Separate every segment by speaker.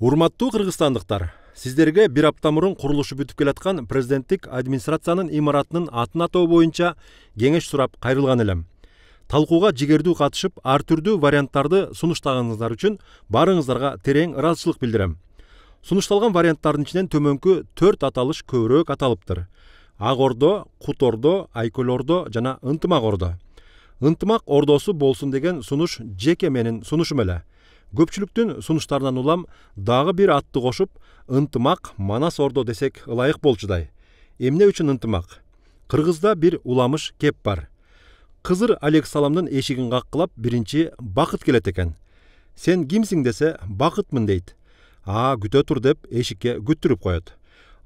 Speaker 1: урматтуу кыргызстандыктар сиздерге бир апта мурун курулушу бүтүп келаткан президенттик администрациянын имаратынын атын атоо боюнча кеңеш сурап кайрылган элем талкууга жигердүү катышып ар түрдүү варианттарды сунуштаганыңыздар үчүн баарыңыздарга терең ыраазычылык билдирем сунушталган варианттардын ичинен төмөнкү төрт аталыш көбүрөөк аталыптыр ак ордо кут ордо айкөл ордо жана ынтымак ордо ынтымак ордосу болсун деген сунуш жеке менин сунушум эле көпчүлүктүн сунуштарынан улам дагы бир атты кошуп ынтымак манас ордо десек ылайык болчудай эмне үчүн ынтымак кыргызда бир уламыш кеп бар кызыр алейхисаламдын эшигин каккылап биринчи бакыт келет экен сен кимсиң десе бакытмын дейт а күтө тур деп эшикке күттүрүп коет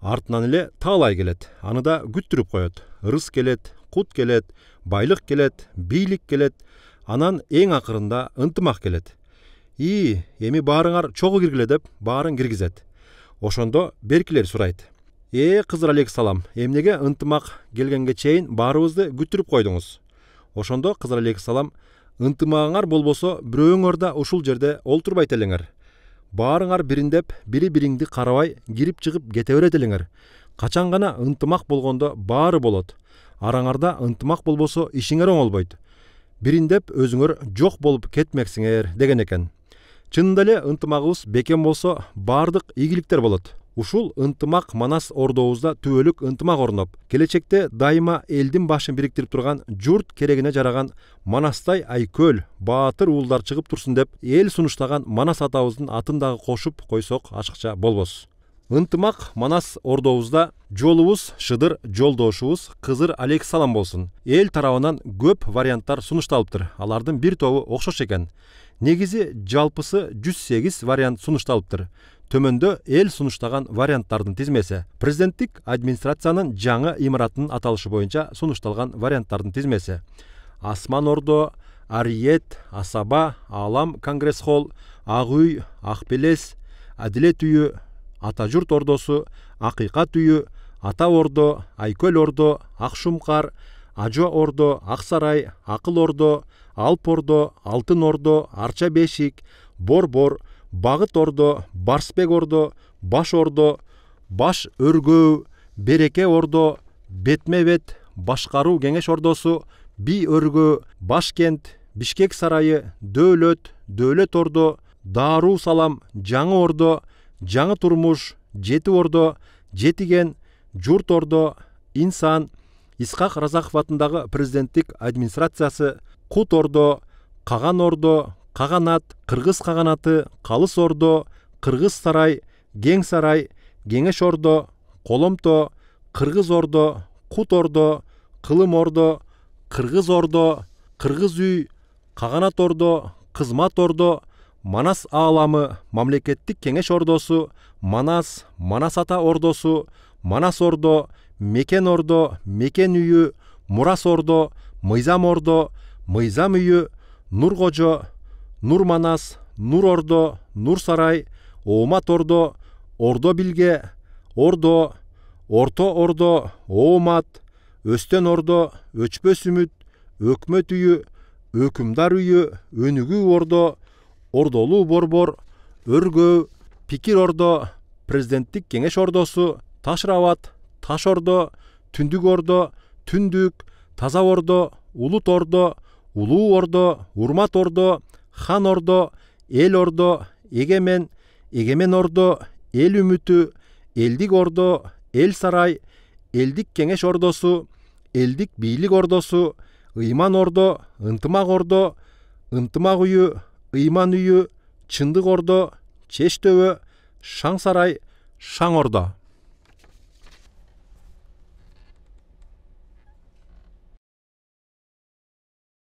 Speaker 1: артынан эле таалай келет аны да күттүрүп коет ырыс келет кут келет байлык келет бийлик келет анан эң акырында ынтымак келет и эми баарыңар чогуу киргиле деп баарын киргизет ошондо беркилер сурайт э кызыр салам, эмнеге ынтымак келгенге чейин баарыбызды күттүрүп койдуңуз ошондо кызыр алейхисалам ынтымагыңар болбосо бирөөңөр да ушул жерде олтурбайт элеңер баарыңар бириндеп бири бириңди карабай кирип чыгып кете берет элеңер качан гана ынтымак болгондо баары болот араңарда ынтымак болбосо ишиңер оңолбойт бириндеп өзүңөр жок болуп кетмексиңер деген экен чынында эле ынтымагыбыз бекем болсо баардык ийгиликтер болот ушул ынтымак манас ордобузда түбөлүк ынтымак орноп келечекте дайыма элдин башын бириктирип турган журт керегине жараган манастай айкөл баатыр уулдар чыгып турсун деп эл сунуштаган манас атабыздын атын дагы кошуп койсок ашыкча болбос ынтымак манас ордобузда жолубуз шыдыр жолдошубуз кызыр салам болсун эл тарабынан көп варианттар сунушталыптыр алардын бир тобу окшош экен негизи жалпысы жүз сегиз вариант сунушталыптыр төмөндө эл сунуштаган варианттардын тизмеси президенттик администрациянын жаңы имаратынын аталышы боюнча сунушталган варианттардын тизмеси асман ордо ариет асаба аалам конгресс холл ак үй ак белес адилет үйү ата журт ордосу акыйкат үйү ата ордо айкөл ордо ак шумкар ажо ордо ак сарай акыл ордо алп ордо алтын ордо арча бешик борбор багыт ордо барсбек ордо баш ордо баш өргөө береке ордо бетме бет башкаруу кеңеш ордосу бий өргөө башкент бишкек сарайы дөөлөт дөөлөт ордо дааруу салам жаңы ордо жаңы турмуш жети ордо жетиген журт ордо инсан исхак разаков атындагы президенттик администрациясы кут ордо каган ордо каганат кыргыз каганаты калыс ордо кыргыз сарай кең сарай кеңеш ордо коломто кыргыз ордо кут ордо кылым ордо кыргыз ордо кыргыз үй каганат ордо кызмат ордо манас ааламы Мамлекеттік кеңеш ордосу манас манас ата ордосу манас ордо мекен ордо мекен үйі, мурас ордо мыйзам ордо мыйзам үйі, нур кожо нур манас нур ордо нур сарай оомат ордо ордо билге ордо орто ордо оомат Өстен ордо өчпөс үмүт өкмөт үйі өкүмдар үйү өнүгүү ордо ордолуу борбор өргөө пикир ордо президенттик кеңеш ордосу ташрабат таш ордо түндүк ордо түндүк таза ордо улут ордо улуу ордо урмат ордо хан ордо эл ордо эгемен эгемен ордо эл үмүтү элдик ордо эл сарай элдик кеңеш ордосу элдик бийлик ордосу ыйман ордо ынтымак ордо ынтымак үйү ыйман үйі чындык ордо чеш төбө шаң сарай шаң ордо